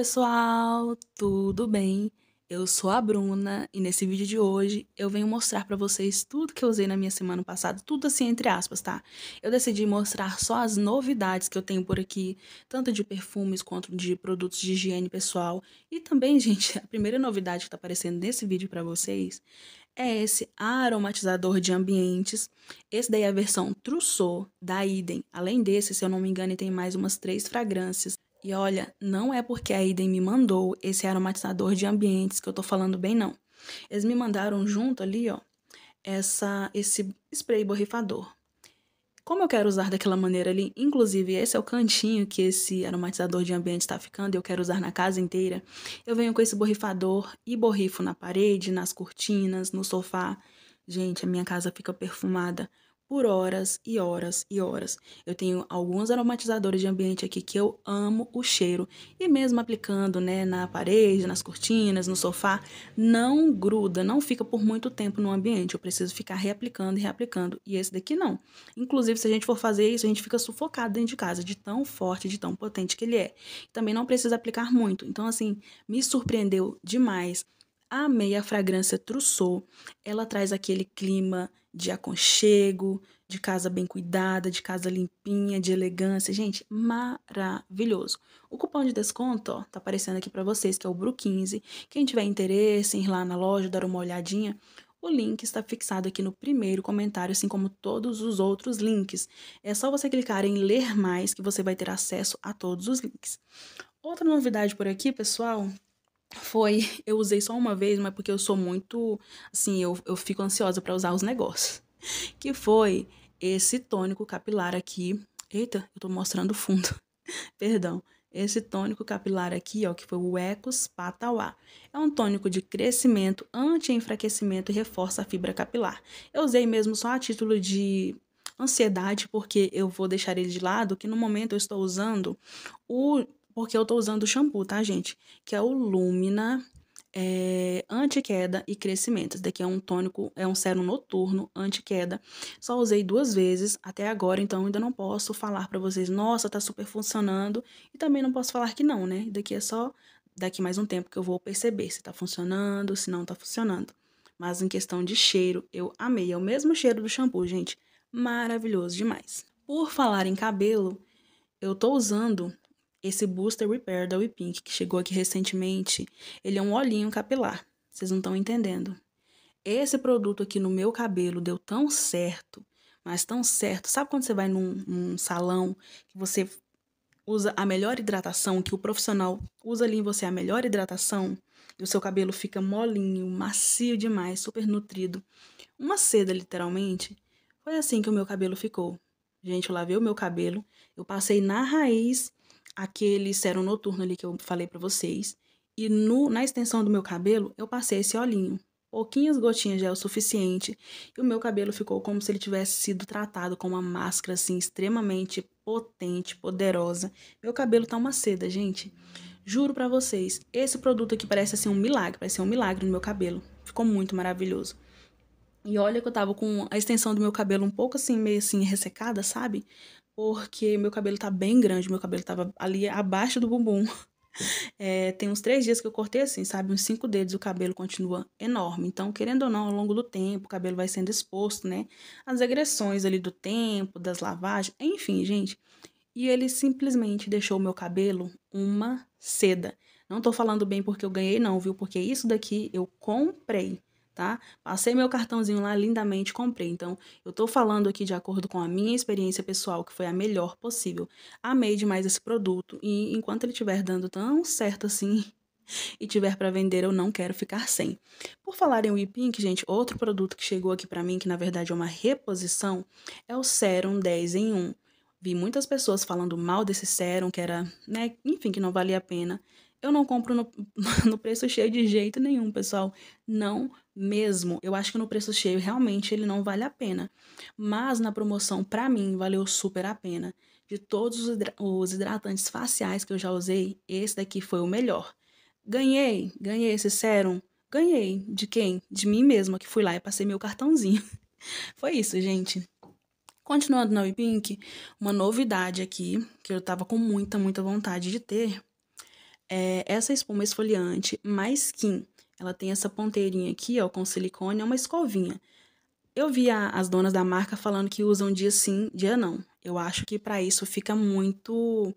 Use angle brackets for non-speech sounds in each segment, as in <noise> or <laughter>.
pessoal, tudo bem? Eu sou a Bruna e nesse vídeo de hoje eu venho mostrar para vocês tudo que eu usei na minha semana passada, tudo assim entre aspas, tá? Eu decidi mostrar só as novidades que eu tenho por aqui, tanto de perfumes quanto de produtos de higiene pessoal. E também, <laughs> gente, a primeira novidade que tá aparecendo nesse vídeo para vocês é esse aromatizador de ambientes. Esse daí é a versão Trousseau da Idem. Além desse, se eu não me engano, tem mais umas três fragrâncias. E olha, não é porque a Idem me mandou esse aromatizador de ambientes que eu tô falando bem, não. Eles me mandaram junto ali, ó, essa, esse spray borrifador. Como eu quero usar daquela maneira ali, inclusive esse é o cantinho que esse aromatizador de ambiente está ficando, eu quero usar na casa inteira, eu venho com esse borrifador e borrifo na parede, nas cortinas, no sofá. Gente, a minha casa fica perfumada por horas e horas e horas. Eu tenho alguns aromatizadores de ambiente aqui que eu amo o cheiro e mesmo aplicando, né, na parede, nas cortinas, no sofá, não gruda, não fica por muito tempo no ambiente. Eu preciso ficar reaplicando e reaplicando e esse daqui não. Inclusive, se a gente for fazer isso, a gente fica sufocado dentro de casa de tão forte, de tão potente que ele é. Também não precisa aplicar muito. Então, assim, me surpreendeu demais a meia fragrância Trousseau, ela traz aquele clima de aconchego, de casa bem cuidada, de casa limpinha, de elegância. Gente, maravilhoso. O cupom de desconto, ó, tá aparecendo aqui para vocês, que é o BRU15. Quem tiver interesse em ir lá na loja, dar uma olhadinha, o link está fixado aqui no primeiro comentário, assim como todos os outros links. É só você clicar em ler mais que você vai ter acesso a todos os links. Outra novidade por aqui, pessoal, foi <laughs> eu usei só uma vez, mas porque eu sou muito assim, eu, eu fico ansiosa para usar os negócios. <laughs> Que foi esse tônico capilar aqui. Eita, eu tô mostrando o fundo. <laughs> Perdão. Esse tônico capilar aqui, ó, que foi o Ecos Patauá. É um tônico de crescimento, anti-enfraquecimento e reforça a fibra capilar. Eu usei mesmo só a título de ansiedade, porque eu vou deixar ele de lado, que no momento eu estou usando o porque eu tô usando o shampoo, tá, gente? Que é o Lumina é, eh, Queda e Crescimento. Esse daqui é um tônico, é um sérum noturno anti queda. Só usei duas vezes até agora, então ainda não posso falar para vocês, nossa, tá super funcionando. E também não posso falar que não, né? Daqui é só daqui mais um tempo que eu vou perceber se tá funcionando, se não tá funcionando. Mas em questão de cheiro, eu amei. É o mesmo cheiro do shampoo, gente. Maravilhoso demais. Por falar em cabelo, eu tô usando esse Booster Repair da WePink, que chegou aqui recentemente, ele é um olhinho capilar. Vocês não estão entendendo. Esse produto aqui no meu cabelo deu tão certo, mas tão certo. Sabe quando você vai num, num salão que você usa a melhor hidratação, que o profissional usa ali em você a melhor hidratação, e o seu cabelo fica molinho, macio demais, super nutrido. Uma seda, literalmente. Foi assim que o meu cabelo ficou. Gente, eu lavei o meu cabelo, eu passei na raiz aquele sérum noturno ali que eu falei para vocês. E no, na extensão do meu cabelo, eu passei esse olhinho. Pouquinhas gotinhas já é o suficiente. E o meu cabelo ficou como se ele tivesse sido tratado com uma máscara, assim, extremamente potente, poderosa. Meu cabelo tá uma seda, gente. Juro para vocês, esse produto aqui parece, assim, um milagre. Parece um milagre no meu cabelo. Ficou muito maravilhoso. E olha que eu tava com a extensão do meu cabelo um pouco assim, meio assim, ressecada, sabe? porque meu cabelo tá bem grande, meu cabelo tava ali abaixo do bumbum. <laughs> É, tem uns três dias que eu cortei assim, sabe? Uns cinco dedos, o cabelo continua enorme. Então, querendo ou não, ao longo do tempo, o cabelo vai sendo exposto, né? As agressões ali do tempo, das lavagens, enfim, gente. E ele simplesmente deixou o meu cabelo uma seda. Não tô falando bem porque eu ganhei, não, viu? Porque isso daqui eu comprei tá? Passei meu cartãozinho lá lindamente, comprei. Então, eu tô falando aqui de acordo com a minha experiência pessoal, que foi a melhor possível. Amei demais esse produto e enquanto ele estiver dando tão certo assim, <laughs> e tiver para vender, eu não quero ficar sem. Por falar em WePink, gente, outro produto que chegou aqui para mim, que na verdade é uma reposição, é o Serum 10 em 1. Vi muitas pessoas falando mal desse serum, que era, né, enfim, que não valia a pena. Eu não compro no, <laughs> no, preço cheio de jeito nenhum, pessoal. Não mesmo. Eu acho que no preço cheio realmente ele não vale a pena. Mas na promoção, para mim, valeu super a pena. De todos os, hidra os hidratantes faciais que eu já usei, esse daqui foi o melhor. Ganhei, ganhei esse sérum. Ganhei. De quem? De mim mesma, que fui lá e passei meu cartãozinho. <laughs> foi isso, gente. Continuando na WePink, uma novidade aqui que eu tava com muita, muita vontade de ter é, essa espuma esfoliante mais skin, ela tem essa ponteirinha aqui, ó, com silicone, é uma escovinha. Eu vi a, as donas da marca falando que usam dia sim, dia não. Eu acho que para isso fica muito.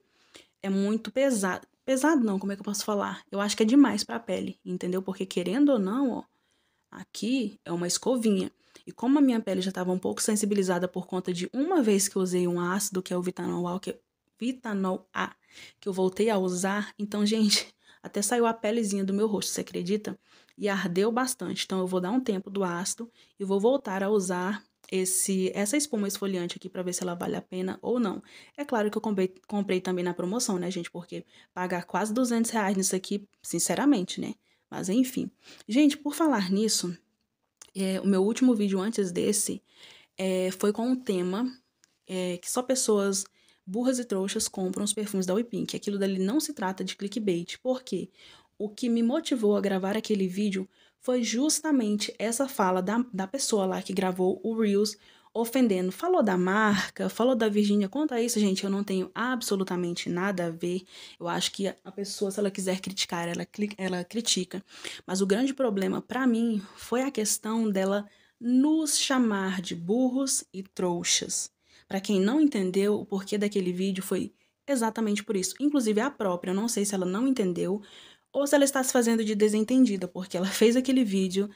É muito pesado. Pesado não, como é que eu posso falar? Eu acho que é demais pra pele, entendeu? Porque querendo ou não, ó, aqui é uma escovinha. E como a minha pele já estava um pouco sensibilizada por conta de uma vez que eu usei um ácido, que é o Vitanol Walker, Vitanol A, que eu voltei a usar. Então, <laughs> gente, até saiu a pelezinha do meu rosto, você acredita? E ardeu bastante. Então, eu vou dar um tempo do ácido e vou voltar a usar esse, essa espuma esfoliante aqui para ver se ela vale a pena ou não. É claro que eu comprei, comprei também na promoção, né, gente? Porque pagar quase 200 reais nisso aqui, sinceramente, né? Mas enfim. Gente, por falar nisso, é, o meu último vídeo antes desse é, foi com um tema é, que só pessoas burras e trouxas compram os perfumes da Wipink. Aquilo dali não se trata de clickbait, porque o que me motivou a gravar aquele vídeo foi justamente essa fala da, da pessoa lá que gravou o Reels ofendendo. Falou da marca, falou da Virgínia. Quanto a isso, gente, eu não tenho absolutamente nada a ver. Eu acho que a pessoa, se ela quiser criticar, ela, ela critica. Mas o grande problema para mim foi a questão dela nos chamar de burros e trouxas. Para quem não entendeu, o porquê daquele vídeo foi exatamente por isso. Inclusive a própria, eu não sei se ela não entendeu ou se ela está se fazendo de desentendida, porque ela fez aquele vídeo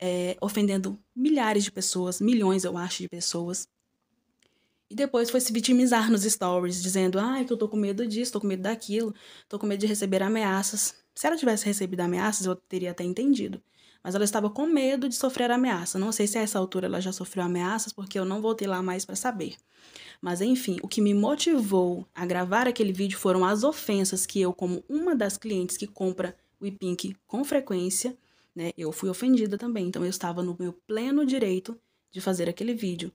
é, ofendendo milhares de pessoas, milhões, eu acho, de pessoas. E depois foi se vitimizar nos stories, dizendo: ai, ah, que eu tô com medo disso, tô com medo daquilo, tô com medo de receber ameaças. Se ela tivesse recebido ameaças, eu teria até entendido mas ela estava com medo de sofrer ameaça. Não sei se a essa altura ela já sofreu ameaças, porque eu não voltei lá mais para saber. Mas enfim, o que me motivou a gravar aquele vídeo foram as ofensas que eu, como uma das clientes que compra o Pink com frequência, né, eu fui ofendida também, então eu estava no meu pleno direito de fazer aquele vídeo.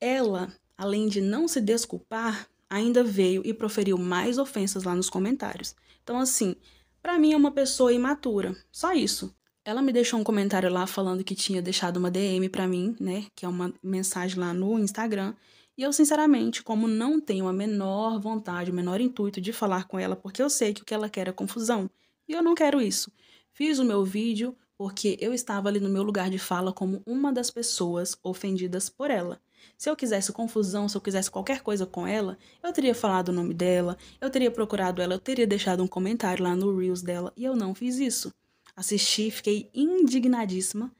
Ela, além de não se desculpar, ainda veio e proferiu mais ofensas lá nos comentários. Então assim, para mim é uma pessoa imatura, só isso. Ela me deixou um comentário lá falando que tinha deixado uma DM para mim, né? Que é uma mensagem lá no Instagram. E eu, sinceramente, como não tenho a menor vontade, o menor intuito de falar com ela, porque eu sei que o que ela quer é confusão. E eu não quero isso. Fiz o meu vídeo porque eu estava ali no meu lugar de fala como uma das pessoas ofendidas por ela. Se eu quisesse confusão, se eu quisesse qualquer coisa com ela, eu teria falado o nome dela, eu teria procurado ela, eu teria deixado um comentário lá no Reels dela, e eu não fiz isso assisti, fiquei indignadíssima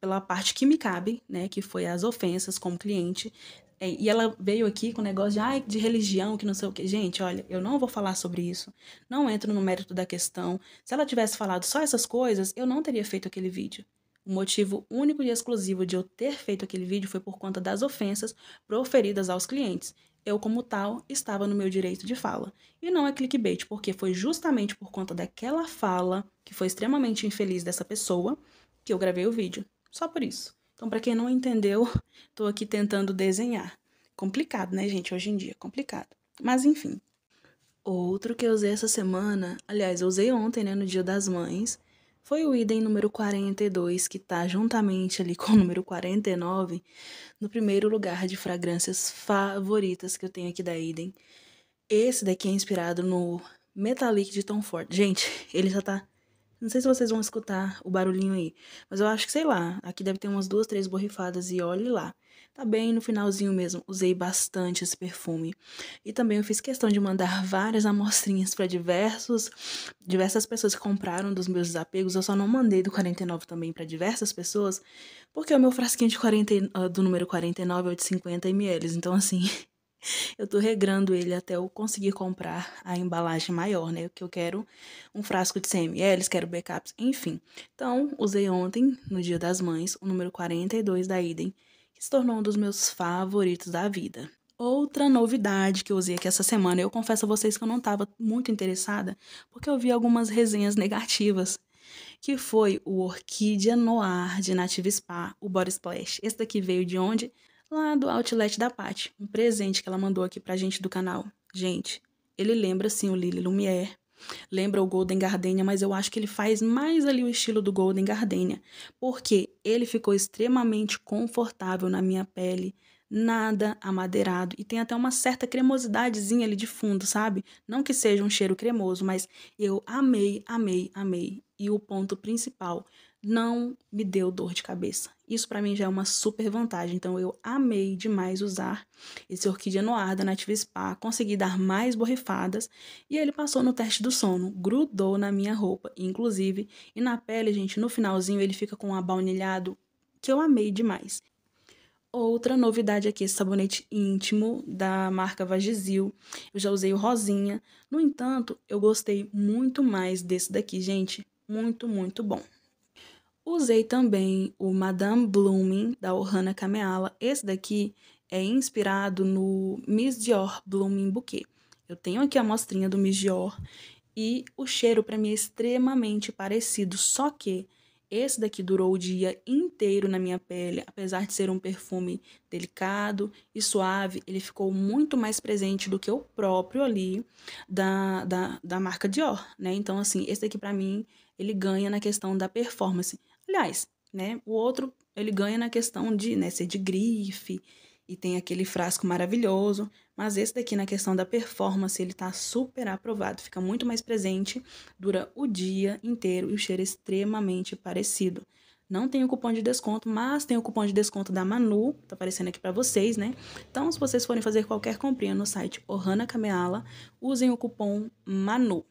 pela parte que me cabe, né, que foi as ofensas como cliente. É, e ela veio aqui com o negócio de, ah, de religião, que não sei o que. Gente, olha, eu não vou falar sobre isso. Não entro no mérito da questão. Se ela tivesse falado só essas coisas, eu não teria feito aquele vídeo. O motivo único e exclusivo de eu ter feito aquele vídeo foi por conta das ofensas proferidas aos clientes eu, como tal, estava no meu direito de fala. E não é clickbait, porque foi justamente por conta daquela fala, que foi extremamente infeliz dessa pessoa, que eu gravei o vídeo. Só por isso. Então, para quem não entendeu, <laughs> tô aqui tentando desenhar. Complicado, né, gente? Hoje em dia, é complicado. Mas enfim. Outro que eu usei essa semana, aliás, eu usei ontem, né, no Dia das Mães, foi o item número 42, que está juntamente ali com o número 49, no primeiro lugar de fragrâncias favoritas que eu tenho aqui da Idem. Esse daqui é inspirado no Metallic de Tom Ford. Gente, <laughs> ele já tá não sei se vocês vão escutar o barulhinho aí, mas eu acho que, sei lá, aqui deve ter umas duas, três borrifadas e olhe lá. Tá bem no finalzinho mesmo, usei bastante esse perfume. E também eu fiz questão de mandar várias amostrinhas para diversos diversas pessoas que compraram dos meus desapegos. Eu só não mandei do 49 também para diversas pessoas, porque o meu frasquinho de 40, ah, do número 49 é de 50 ml. Então assim, <laughs> <laughs> eu tô regrando ele até eu conseguir comprar a embalagem maior, né? Que eu quero um frasco de 100 ml, quero backups, enfim. Então, usei ontem, no Dia das Mães, o número 42 da Idem, que se tornou um dos meus favoritos da vida. Outra novidade que eu usei aqui essa semana, eu confesso a vocês que eu não estava muito interessada, porque eu vi algumas resenhas negativas, que foi o Orquídea Noir de Native Spa, o Body Splash. Esse daqui veio de onde? lá do outlet da Paty, um presente que ela mandou aqui pra gente do canal. Gente, ele lembra sim o Lily Lumière, lembra o Golden Gardenia, mas eu acho que ele faz mais ali o estilo do Golden Gardenia, porque ele ficou extremamente confortável na minha pele, nada amadeirado e tem até uma certa cremosidadezinha ali de fundo, sabe? Não que seja um cheiro cremoso, mas eu amei, amei, amei. E o ponto principal, não me deu dor de cabeça. Isso para mim já é uma super vantagem. Então eu amei demais usar esse Orquídea Noir da Native Spa, consegui dar mais borrifadas e ele passou no teste do sono, grudou na minha roupa, inclusive, e na pele, gente, no finalzinho ele fica com um abaunilhado que eu amei demais. Outra novidade aqui, esse sabonete íntimo da marca Vagizil. Eu já usei o rosinha. No entanto, eu gostei muito mais desse daqui, gente. Muito, muito bom. Usei também o Madame Blooming, da Ohana Kameala. Esse daqui é inspirado no Miss Dior Blooming Bouquet. Eu tenho aqui a mostrinha do Miss Dior e o cheiro para mim é extremamente parecido, só que esse daqui durou o dia inteiro na minha pele, apesar de ser um perfume delicado e suave, ele ficou muito mais presente do que o próprio ali da, da, da marca Dior, né? Então, assim, esse daqui para mim, ele ganha na questão da performance. Aliás, né? O outro, ele ganha na questão de né, ser de grife e tem aquele frasco maravilhoso, mas esse daqui na questão da performance, ele tá super aprovado, fica muito mais presente, dura o dia inteiro e o cheiro é extremamente parecido. Não tem o cupom de desconto, mas tem o cupom de desconto da Manu, tá aparecendo aqui para vocês, né? Então, se vocês forem fazer qualquer comprinha no site Ohana Kameala, usem o cupom MANU.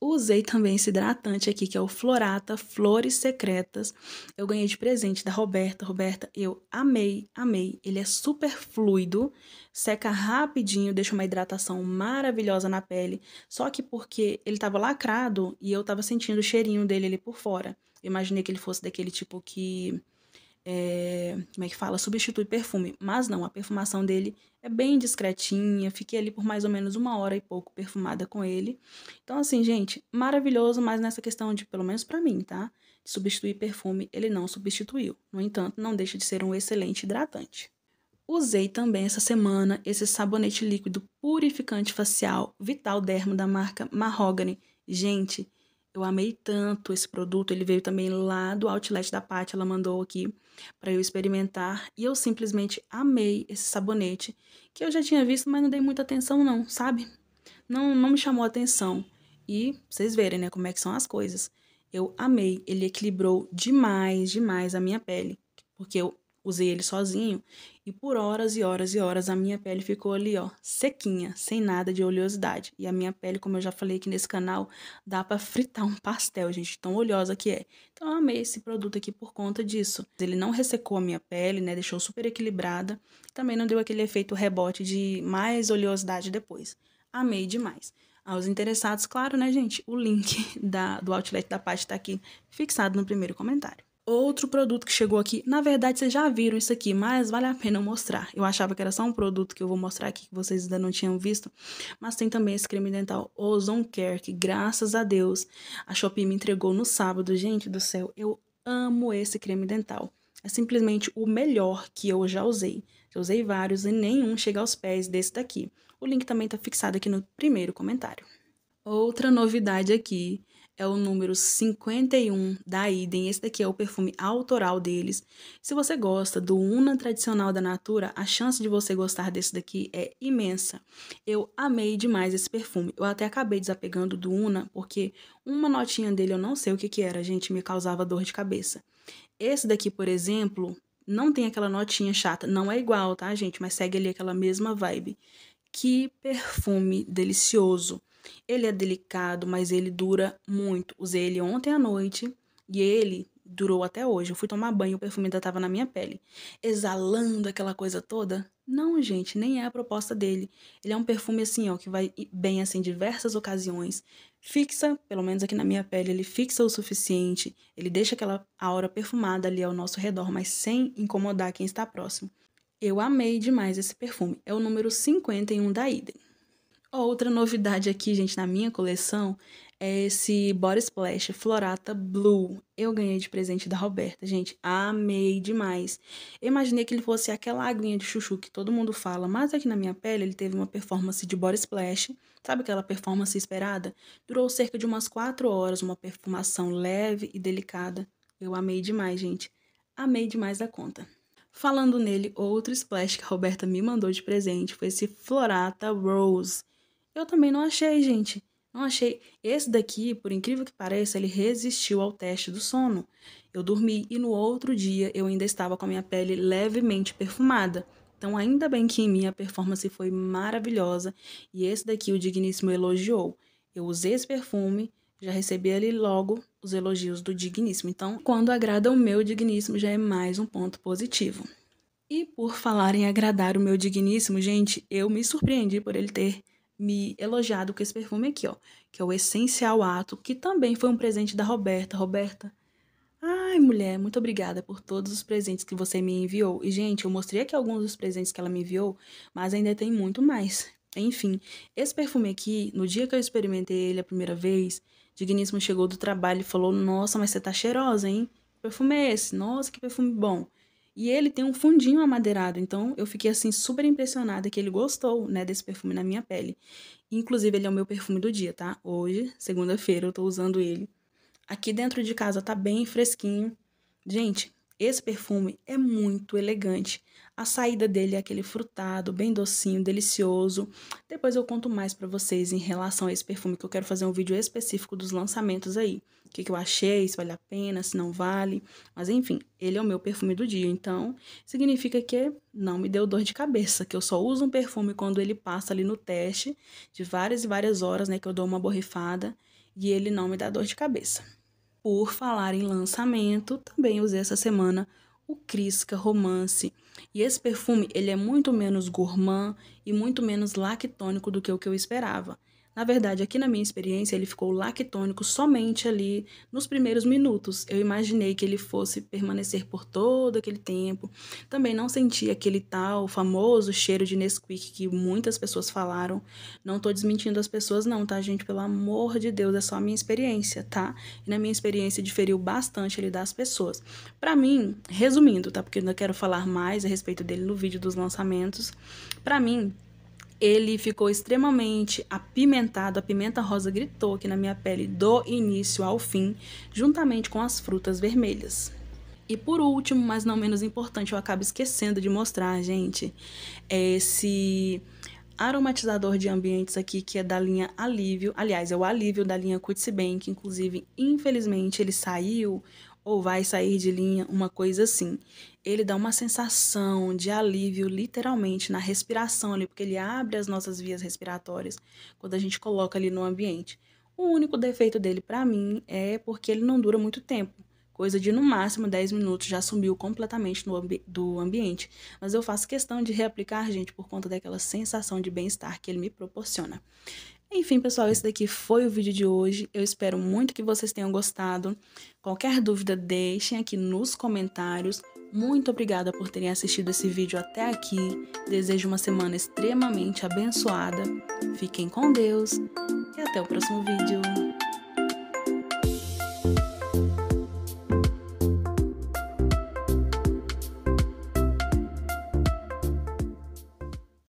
Usei também esse hidratante aqui, que é o Florata Flores Secretas. Eu ganhei de presente da Roberta. Roberta, eu amei, amei. Ele é super fluido, seca rapidinho, deixa uma hidratação maravilhosa na pele. Só que porque ele estava lacrado e eu estava sentindo o cheirinho dele ali por fora. Eu imaginei que ele fosse daquele tipo que é, como é que fala, substitui perfume. Mas não, a perfumação dele é bem discretinha. Fiquei ali por mais ou menos uma hora e pouco perfumada com ele. Então, assim, gente, maravilhoso, mas nessa questão de, pelo menos para mim, tá? De substituir perfume, ele não substituiu. No entanto, não deixa de ser um excelente hidratante. Usei também essa semana esse sabonete líquido purificante facial Vital Dermo da marca Mahogany. Gente, eu amei tanto esse produto, ele veio também lá do outlet da Paty, ela mandou aqui para eu experimentar e eu simplesmente amei esse sabonete, que eu já tinha visto, mas não dei muita atenção não, sabe? Não, não me chamou atenção. E vocês verem, né, como é que são as coisas. Eu amei, ele equilibrou demais, demais a minha pele, porque eu usei ele sozinho e por horas e horas e horas a minha pele ficou ali, ó, sequinha, sem nada de oleosidade. E a minha pele, como eu já falei aqui nesse canal, dá para fritar um pastel, gente, tão oleosa que é. Então eu amei esse produto aqui por conta disso. Ele não ressecou a minha pele, né, deixou super equilibrada. Também não deu aquele efeito rebote de mais oleosidade depois. Amei demais. Aos interessados, claro, né, gente, o link <laughs> da, do outlet da parte tá aqui fixado no primeiro comentário. Outro produto que chegou aqui, na verdade vocês já viram isso aqui, mas vale a pena mostrar. Eu achava que era só um produto que eu vou mostrar aqui que vocês ainda não tinham visto, mas tem também esse creme dental Ozone Care, que graças a Deus a Shopee me entregou no sábado. Gente do céu, eu amo esse creme dental. É simplesmente o melhor que eu já usei. Já usei vários e nenhum chega aos pés desse daqui. O link também tá fixado aqui no primeiro comentário. Outra novidade aqui é o número 51 da Idem. Esse daqui é o perfume autoral deles. Se você gosta do Una tradicional da Natura, a chance de você gostar desse daqui é imensa. Eu amei demais esse perfume. Eu até acabei desapegando do Una, porque uma notinha dele eu não sei o que, que era, gente, me causava dor de cabeça. Esse daqui, por exemplo, não tem aquela notinha chata. Não é igual, tá, gente? Mas segue ali aquela mesma vibe. Que perfume delicioso. Ele é delicado, mas ele dura muito. Usei ele ontem à noite e ele durou até hoje. Eu fui tomar banho, e o perfume ainda estava na minha pele, exalando aquela coisa toda. Não, gente, nem é a proposta dele. Ele é um perfume assim, ó, que vai bem assim em diversas ocasiões. Fixa, pelo menos aqui na minha pele, ele fixa o suficiente. Ele deixa aquela aura perfumada ali ao nosso redor, mas sem incomodar quem está próximo. Eu amei demais esse perfume. É o número 51 da Iden. Outra novidade aqui, gente, na minha coleção é esse Body Splash Florata Blue. Eu ganhei de presente da Roberta, gente. Amei demais. Eu imaginei que ele fosse aquela aguinha de chuchu que todo mundo fala, mas aqui na minha pele ele teve uma performance de Body Splash. Sabe aquela performance esperada? Durou cerca de umas 4 horas, uma perfumação leve e delicada. Eu amei demais, gente. Amei demais da conta. Falando nele, outro splash que a Roberta me mandou de presente foi esse Florata Rose. Eu também não achei, gente. Não achei. Esse daqui, por incrível que pareça, ele resistiu ao teste do sono. Eu dormi e no outro dia eu ainda estava com a minha pele levemente perfumada. Então, ainda bem que em mim a performance foi maravilhosa e esse daqui o Digníssimo elogiou. Eu usei esse perfume, já recebi ali logo os elogios do Digníssimo. Então, quando agrada o meu Digníssimo, já é mais um ponto positivo. E por falar em agradar o meu Digníssimo, gente, eu me surpreendi por ele ter me elogiado com esse perfume aqui, ó, que é o Essencial Ato, que também foi um presente da Roberta. Roberta, ai, mulher, muito obrigada por todos os presentes que você me enviou. E, gente, eu mostrei aqui alguns dos presentes que ela me enviou, mas ainda tem muito mais. Enfim, esse perfume aqui, no dia que eu experimentei ele a primeira vez, Digníssimo chegou do trabalho e falou: Nossa, mas você tá cheirosa, hein? Que perfume é esse? Nossa, que perfume bom. E ele tem um fundinho amadeirado, então eu fiquei assim super impressionada que ele gostou, né, desse perfume na minha pele. Inclusive ele é o meu perfume do dia, tá? Hoje, segunda-feira, eu tô usando ele. Aqui dentro de casa tá bem fresquinho. Gente, esse perfume é muito elegante. A saída dele é aquele frutado, bem docinho, delicioso. Depois eu conto mais para vocês em relação a esse perfume que eu quero fazer um vídeo específico dos lançamentos aí o que, que eu achei, se vale a pena, se não vale. Mas enfim, ele é o meu perfume do dia, então significa que não me deu dor de cabeça, que eu só uso um perfume quando ele passa ali no teste de várias e várias horas, né, que eu dou uma borrifada e ele não me dá dor de cabeça. Por falar em lançamento, também usei essa semana o Crisca Romance. E esse perfume, ele é muito menos gourmand e muito menos lactônico do que o que eu esperava. Na verdade, aqui na minha experiência, ele ficou lactônico somente ali nos primeiros minutos. Eu imaginei que ele fosse permanecer por todo aquele tempo. Também não senti aquele tal famoso cheiro de Nesquik que muitas pessoas falaram. Não tô desmentindo as pessoas não, tá, gente? Pelo amor de Deus, é só a minha experiência, tá? E na minha experiência diferiu bastante ele das pessoas. Para mim, resumindo, tá? Porque eu não quero falar mais a respeito dele no vídeo dos lançamentos. Para mim, ele ficou extremamente apimentado. A pimenta rosa gritou aqui na minha pele do início ao fim, juntamente com as frutas vermelhas. E por último, mas não menos importante, eu acabo esquecendo de mostrar, gente, esse aromatizador de ambientes aqui, que é da linha Alívio. Aliás, é o Alívio da linha Cutsy Bank. Inclusive, infelizmente, ele saiu ou vai sair de linha, uma coisa assim. Ele dá uma sensação de alívio, literalmente, na respiração ali, porque ele abre as nossas vias respiratórias quando a gente coloca ali no ambiente. O único defeito dele, para mim, é porque ele não dura muito tempo. Coisa de no máximo 10 minutos já sumiu completamente ambi do ambiente. Mas eu faço questão de reaplicar, gente, por conta daquela sensação de bem-estar que ele me proporciona. Enfim, pessoal, esse daqui foi o vídeo de hoje. Eu espero muito que vocês tenham gostado. Qualquer dúvida, deixem aqui nos comentários. Muito obrigada por terem assistido esse vídeo até aqui. Desejo uma semana extremamente abençoada. Fiquem com Deus e até o próximo vídeo.